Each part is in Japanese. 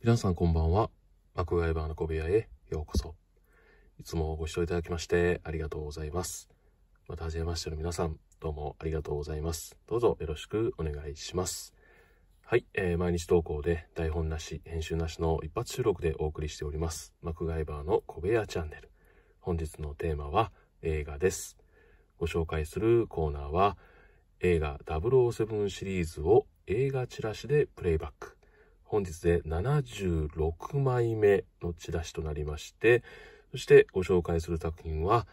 皆さんこんばんは。マクガイバーの小部屋へようこそ。いつもご視聴いただきましてありがとうございます。また初めましての皆さん、どうもありがとうございます。どうぞよろしくお願いします。はい、えー、毎日投稿で台本なし、編集なしの一発収録でお送りしております。マクガイバーの小部屋チャンネル。本日のテーマは映画です。ご紹介するコーナーは映画007シリーズを映画チラシでプレイバック。本日で76枚目のチラシとなりまして、そしてご紹介する作品は、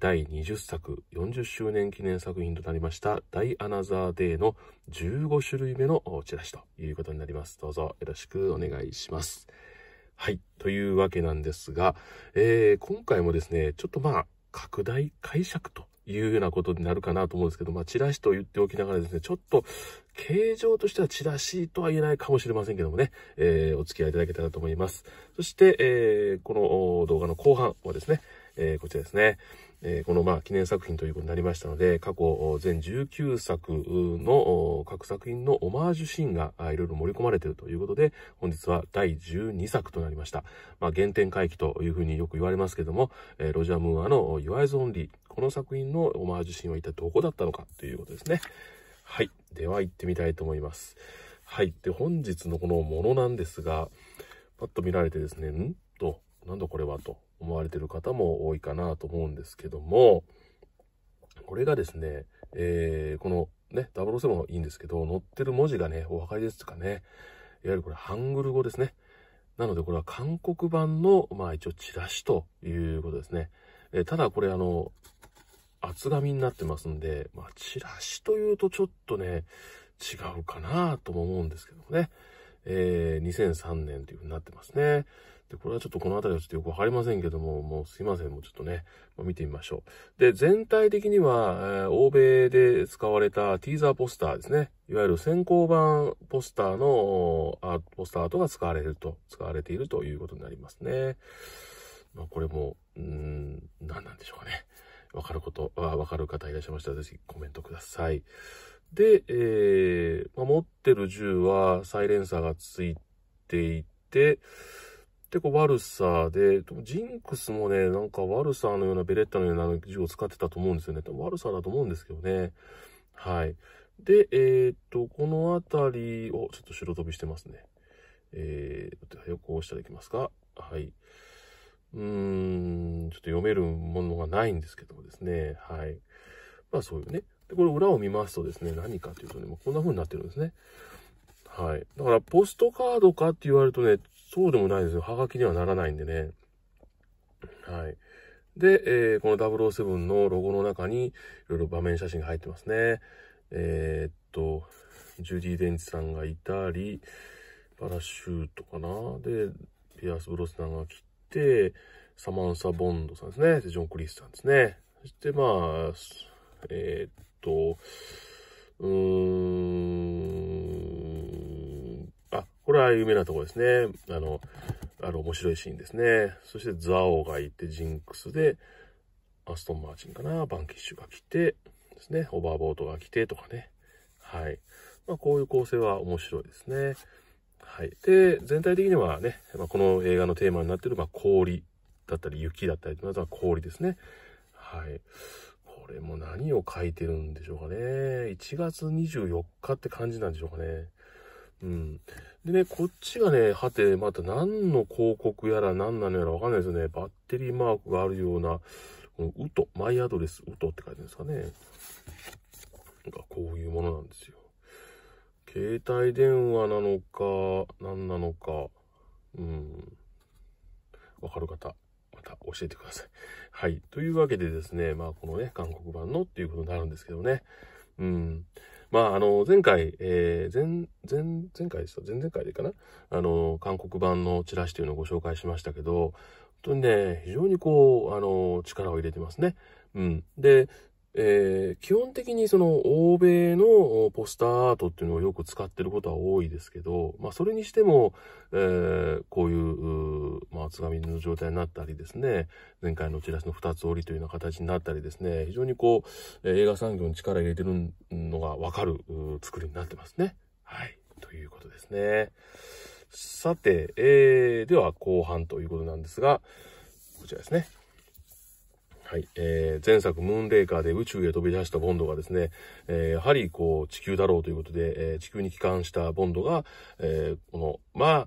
第20作40周年記念作品となりました、ダイアナザーデーの15種類目のチラシということになります。どうぞよろしくお願いします。はい。というわけなんですが、えー、今回もですね、ちょっとまあ、拡大解釈というようなことになるかなと思うんですけど、まあ、チラシと言っておきながらですね、ちょっと、形状としてはチラシとは言えないかもしれませんけどもね、えー、お付き合いいただけたらと思います。そして、えー、この動画の後半はですね、えー、こちらですね、えー、このまあ記念作品ということになりましたので、過去全19作の各作品のオマージュシーンがいろいろ盛り込まれているということで、本日は第12作となりました。まあ、原点回帰というふうによく言われますけども、えー、ロジャー・ムーアの Your Eyes Only この作品のオマージュシーンは一体どこだったのかということですね。はい。では行ってみたいと思います。はい。で、本日のこのものなんですが、パッと見られてですね、んと、なんだこれはと思われてる方も多いかなと思うんですけども、これがですね、えー、このね、ダ007もいいんですけど、載ってる文字がね、お分かりですかね。いわゆるこれ、ハングル語ですね。なので、これは韓国版の、まあ一応チラシということですね。えただこれあの、厚紙になってますんで、まあ、チラシというとちょっとね、違うかなとも思うんですけどもね。えー、2003年というふうになってますね。で、これはちょっとこの辺りはちょっとよくわかりませんけども、もうすいません。もうちょっとね、まあ、見てみましょう。で、全体的には、えー、欧米で使われたティーザーポスターですね。いわゆる先行版ポスターの、あポスターアートが使われると、使われているということになりますね。まあ、これも、うん、何なんでしょうかね。わかること、わかる方いらっしゃいましたら、ぜひコメントください。で、えー、まあ、持ってる銃はサイレンサーがついていて、結構悪ワルサーで、ジンクスもね、なんかワルサーのようなベレッタのような銃を使ってたと思うんですよね。多分ワルサーだと思うんですけどね。はい。で、えー、っと、このあたりを、ちょっと白飛びしてますね。えー、横押したらいきますか。はい。うーん、ちょっと読めるものがないんですけどもですね。はい。まあそういうね。で、これ裏を見ますとですね、何かというとね、こんな風になってるんですね。はい。だから、ポストカードかって言われるとね、そうでもないですよ。はがきにはならないんでね。はい。で、えー、この007のロゴの中に、いろいろ場面写真が入ってますね。えー、っと、ジュディ・デンチさんがいたり、パラシュートかなで、ピアス・ブロスナーが来て、サマンサ・ボンドさんですね。でジョン・クリスさんですね。そして、まあ、えー、っと、うーん、あ、これは有名なところですね。あの、あの、面白いシーンですね。そして、ザオがいて、ジンクスで、アストン・マーチンかな、バンキッシュが来て、ですね、オーバーボートが来てとかね。はい。まあ、こういう構成は面白いですね。はい。で、全体的にはね、まあ、この映画のテーマになっている、まあ、氷だったり雪だったり、あとは氷ですね。はい。これも何を書いてるんでしょうかね。1月24日って感じなんでしょうかね。うん。でね、こっちがね、はて、また何の広告やら何なのやらわかんないですよね。バッテリーマークがあるような、このウト、マイアドレスウトって書いてるんですかね。携帯電話なのか、何なのか、うん。わかる方、また教えてください。はい。というわけでですね、まあ、このね、韓国版のっていうことになるんですけどね。うん。まあ、あの、前回、えー、前、前、前回でした前々回でかなあの、韓国版のチラシというのをご紹介しましたけど、本当にね、非常にこう、あの、力を入れてますね。うん。で、えー、基本的にその欧米のポスターアートっていうのをよく使ってることは多いですけど、まあそれにしても、えー、こういう、うまあつの状態になったりですね、前回のチラシの二つ折りというような形になったりですね、非常にこう、映画産業に力入れてるのがわかる作りになってますね。はい。ということですね。さて、えー、では後半ということなんですが、こちらですね。はい。えー、前作、ムーンレイカーで宇宙へ飛び出したボンドがですね、えー、やはりこう、地球だろうということで、えー、地球に帰還したボンドが、えー、この、まあ、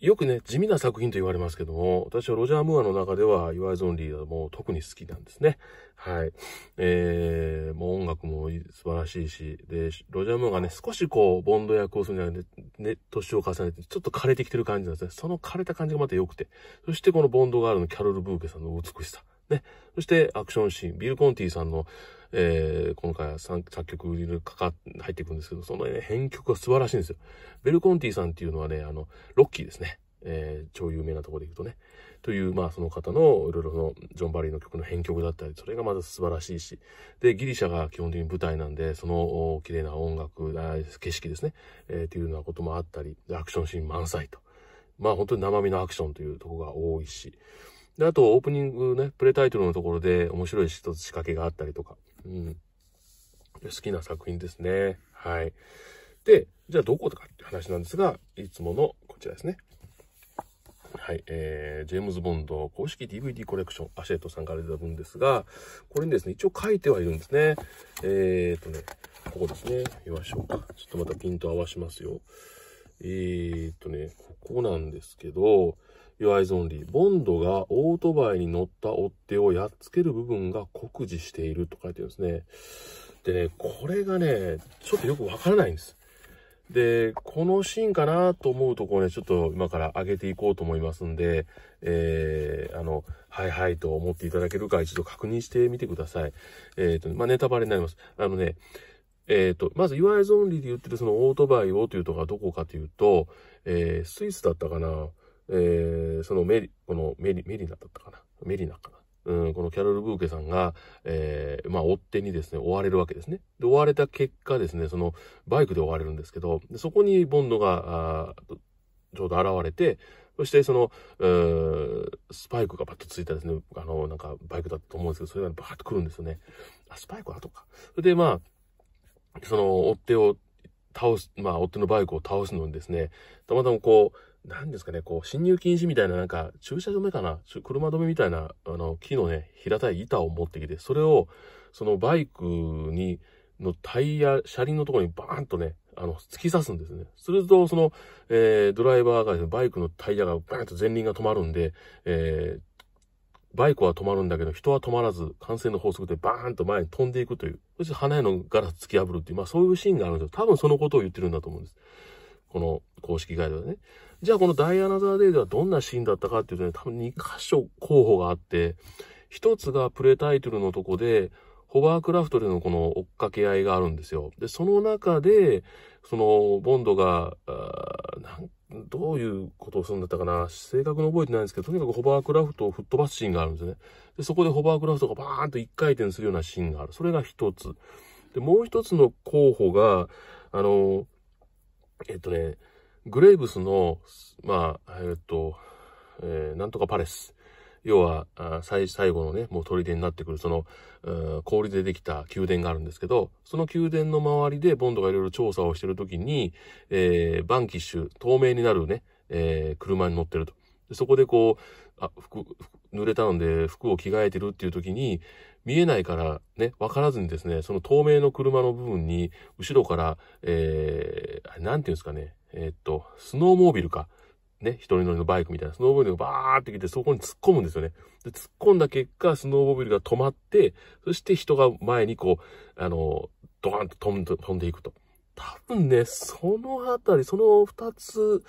よくね、地味な作品と言われますけども、私はロジャー・ムーアの中では、岩井ゾンリーはもう特に好きなんですね。はい。えー、もう音楽も素晴らしいし、で、ロジャー・ムーアがね、少しこう、ボンド役をするにはね、ね、年を重ねて、ちょっと枯れてきてる感じなんですね。その枯れた感じがまた良くて、そしてこのボンドガールのキャロル・ブーケさんの美しさ。ね。そして、アクションシーン、ビル・コンティさんの、えー、今回は作曲にかか、入っていくんですけど、そのね、編曲が素晴らしいんですよ。ベル・コンティさんっていうのはね、あの、ロッキーですね。えー、超有名なところで言うとね。という、まあ、その方の、いろいろの、ジョン・バリーの曲の編曲だったり、それがまず素晴らしいし、で、ギリシャが基本的に舞台なんで、その、綺麗な音楽、景色ですね、えー、というようなこともあったり、アクションシーン満載と。まあ、本当に生身のアクションというとこが多いし、で、あとオープニングね、プレタイトルのところで面白い一つ仕掛けがあったりとか、うん。好きな作品ですね。はい。で、じゃあどことかって話なんですが、いつものこちらですね。はい、えー、ジェームズ・ボンド公式 DVD コレクション、アシェットさんから出た分ですが、これにですね、一応書いてはいるんですね。えーとね、ここですね、見ましょうか。ちょっとまたピント合わしますよ。えー、っとね、ここなんですけど、Your e y s Only。ボンドがオートバイに乗った追っ手をやっつける部分が酷似していると書いてるんですね。でね、これがね、ちょっとよくわからないんです。で、このシーンかなと思うところね、ちょっと今から上げていこうと思いますんで、えー、あの、はいはいと思っていただけるか一度確認してみてください。えっ、ー、と、まあ、ネタバレになります。あのね、えっ、ー、と、まず UI ゾーンリーで言ってるそのオートバイをというとこがどこかというと、えー、スイスだったかな、えー、そのメリ、このメリ、メリナだったかな、メリナかな。うん、このキャロル・ブーケさんが、えー、まあ、追っ手にですね、追われるわけですね。で、追われた結果ですね、その、バイクで追われるんですけど、でそこにボンドが、あちょうど現れて、そして、その、スパイクがバッとついたですね、あの、なんか、バイクだったと思うんですけど、それがバーッと来るんですよね。あ、スパイクはとか。それで、まあ、その追っ手を倒す、まあ、追っ手のバイクを倒すのにですね、たまたまこう、何ですかね、こう、侵入禁止みたいな、なんか、駐車止めかな、車止めみたいな、あの、木のね、平たい板を持ってきて、それを、そのバイクに、のタイヤ、車輪のところにバーンとね、あの、突き刺すんですね。すると、その、えー、ドライバーがですね、バイクのタイヤがバーンと前輪が止まるんで、えー、バイクは止まるんだけど、人は止まらず、感染の法則でバーンと前に飛んでいくという、そして花屋のガラス突き破るっていう、まあそういうシーンがあるんですよ。多分そのことを言ってるんだと思うんです。この公式ガイドでね。じゃあこのダイアナザーデイではどんなシーンだったかっていうとね、多分2箇所候補があって、一つがプレタイトルのとこで、ホバークラフトでのこの追っかけ合いがあるんですよ。で、その中で、その、ボンドが、なんどういうことをするんだったかな、正確に覚えてないんですけど、とにかくホバークラフトを吹っ飛ばすシーンがあるんですね。でそこでホバークラフトがバーンと一回転するようなシーンがある。それが一つ。で、もう一つの候補が、あの、えっとね、グレイブスの、まあ、えっと、えー、なんとかパレス。要は、最、最後のね、もう砦になってくる、その、氷でできた宮殿があるんですけど、その宮殿の周りでボンドがいろいろ調査をしてるときに、えー、バンキッシュ、透明になるね、えー、車に乗ってると。そこでこう、あ、服、濡れたので服を着替えてるっていう時に、見えないからね、わからずにですね、その透明の車の部分に、後ろから、えー、なんていうんですかね、えー、っと、スノーモービルか。ね、一人乗りのバイクみたいなスノーボービルがバーって来て、そこに突っ込むんですよね。で、突っ込んだ結果、スノーボビルが止まって、そして人が前にこう、あの、ドカンと飛んで飛んでいくと。多分ね、そのあたり、その二つ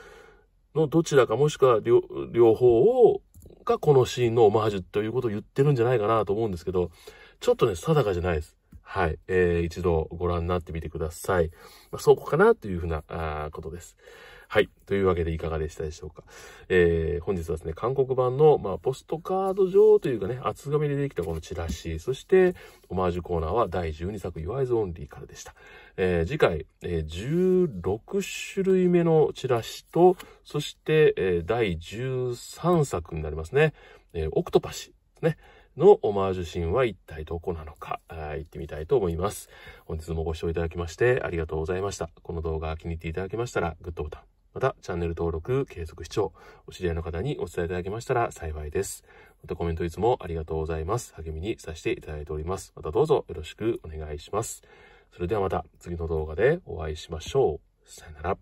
のどちらかもしくは両両方を、がこのシーンのオマージュということを言ってるんじゃないかなと思うんですけど、ちょっとね、定かじゃないです。はい。えー、一度ご覧になってみてください。まあ、そこかなというふうなあことです。はい。というわけでいかがでしたでしょうか。えー、本日はですね、韓国版の、まあ、ポストカード上というかね、厚紙でできたこのチラシ、そして、オマージュコーナーは第12作 Your Eyes Only からでした。えー、次回、えー、16種類目のチラシと、そして、えー、第13作になりますね。えー、オクトパシね。のオマージュシーンは一体どこなのか、行ってみたいと思います。本日もご視聴いただきましてありがとうございました。この動画気に入っていただけましたら、グッドボタン。また、チャンネル登録、継続視聴、お知り合いの方にお伝えいただけましたら幸いです。またコメントいつもありがとうございます。励みにさせていただいております。またどうぞよろしくお願いします。それではまた次の動画でお会いしましょう。さよなら。